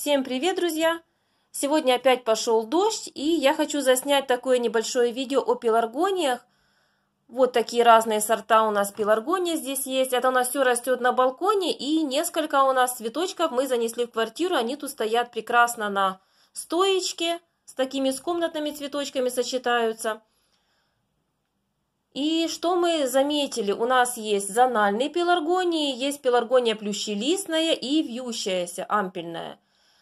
Всем привет, друзья! Сегодня опять пошел дождь, и я хочу заснять такое небольшое видео о пеларгониях. Вот такие разные сорта у нас пеларгония здесь есть. Это у нас все растет на балконе, и несколько у нас цветочков мы занесли в квартиру. Они тут стоят прекрасно на стоечке, с такими с комнатными цветочками сочетаются. И что мы заметили? У нас есть зональные пеларгонии, есть пеларгония плющелистная и вьющаяся, ампельная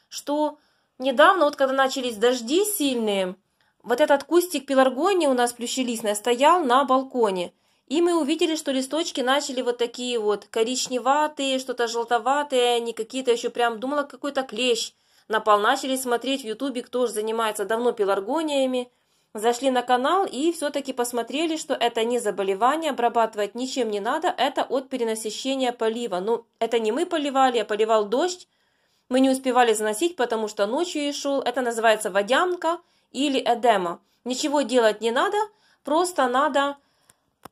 что недавно, вот когда начались дожди сильные, вот этот кустик пеларгонии у нас плющелистная стоял на балконе. И мы увидели, что листочки начали вот такие вот коричневатые, что-то желтоватые, они какие-то еще прям, думала, какой-то клещ напал. Начали смотреть в ютубе, кто же занимается давно пеларгониями. Зашли на канал и все-таки посмотрели, что это не заболевание, обрабатывать ничем не надо, это от перенасыщения полива. Ну, это не мы поливали, а поливал дождь, мы не успевали заносить, потому что ночью и шел. Это называется водянка или эдема. Ничего делать не надо, просто надо,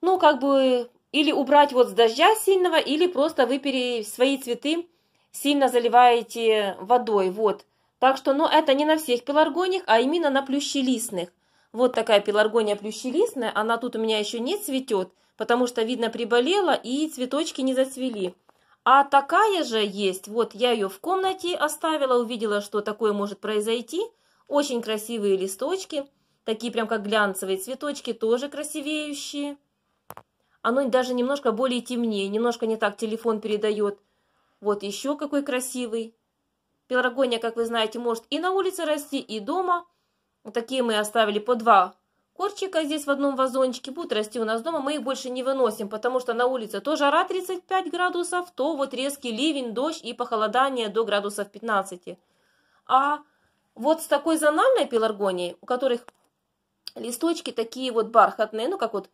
ну, как бы, или убрать вот с дождя сильного, или просто вы свои цветы сильно заливаете водой, вот. Так что, ну, это не на всех пеларгониях, а именно на плющелистных. Вот такая пеларгония плющелистная, она тут у меня еще не цветет, потому что, видно, приболела и цветочки не зацвели. А такая же есть, вот я ее в комнате оставила, увидела, что такое может произойти. Очень красивые листочки, такие прям как глянцевые цветочки, тоже красивеющие. Оно даже немножко более темнее, немножко не так телефон передает. Вот еще какой красивый. Пеларгония, как вы знаете, может и на улице расти, и дома. Вот такие мы оставили по два Корчика здесь в одном вазончике будут расти у нас дома, мы их больше не выносим, потому что на улице то жара 35 градусов, то вот резкий ливень, дождь и похолодание до градусов 15. А вот с такой зональной пеларгонией, у которых листочки такие вот бархатные, ну как вот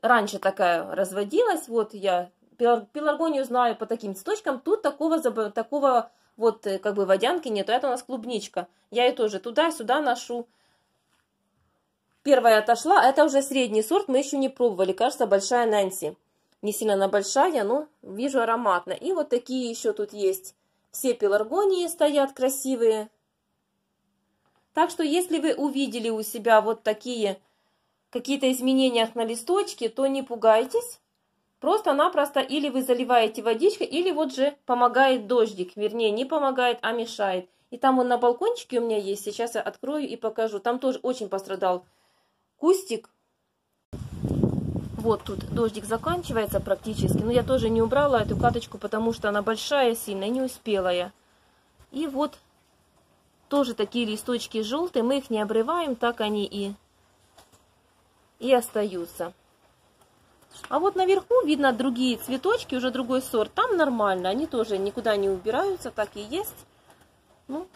раньше такая разводилась, вот я пеларгонию знаю по таким цветочкам, тут такого, такого вот э, как бы водянки нет, это у нас клубничка, я ее тоже туда-сюда ношу, Первая отошла, а это уже средний сорт, мы еще не пробовали, кажется, большая Нэнси. Не сильно она большая, но вижу ароматно. И вот такие еще тут есть. Все пеларгонии стоят красивые. Так что, если вы увидели у себя вот такие какие-то изменения на листочке, то не пугайтесь. Просто-напросто или вы заливаете водичкой, или вот же помогает дождик. Вернее, не помогает, а мешает. И там он на балкончике у меня есть. Сейчас я открою и покажу. Там тоже очень пострадал кустик. Вот тут дождик заканчивается практически, но я тоже не убрала эту каточку, потому что она большая сильная, не успела я. И вот тоже такие листочки желтые, мы их не обрываем, так они и, и остаются. А вот наверху видно другие цветочки, уже другой сорт. Там нормально, они тоже никуда не убираются, так и есть. Ну,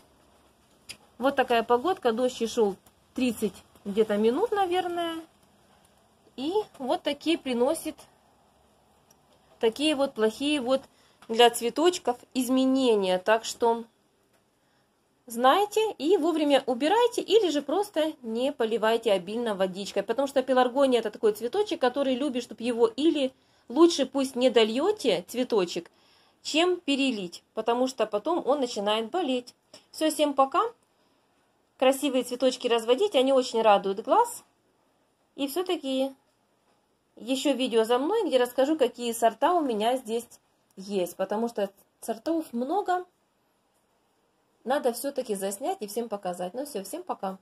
вот такая погодка, дождь и шел 30 где-то минут, наверное. И вот такие приносит, такие вот плохие вот для цветочков изменения. Так что знайте и вовремя убирайте или же просто не поливайте обильно водичкой. Потому что пеларгония это такой цветочек, который любит, чтобы его или лучше пусть не дольете цветочек, чем перелить, потому что потом он начинает болеть. Все, всем пока! красивые цветочки разводить, они очень радуют глаз. И все-таки еще видео за мной, где расскажу, какие сорта у меня здесь есть, потому что сортов много. Надо все-таки заснять и всем показать. Ну все, всем пока.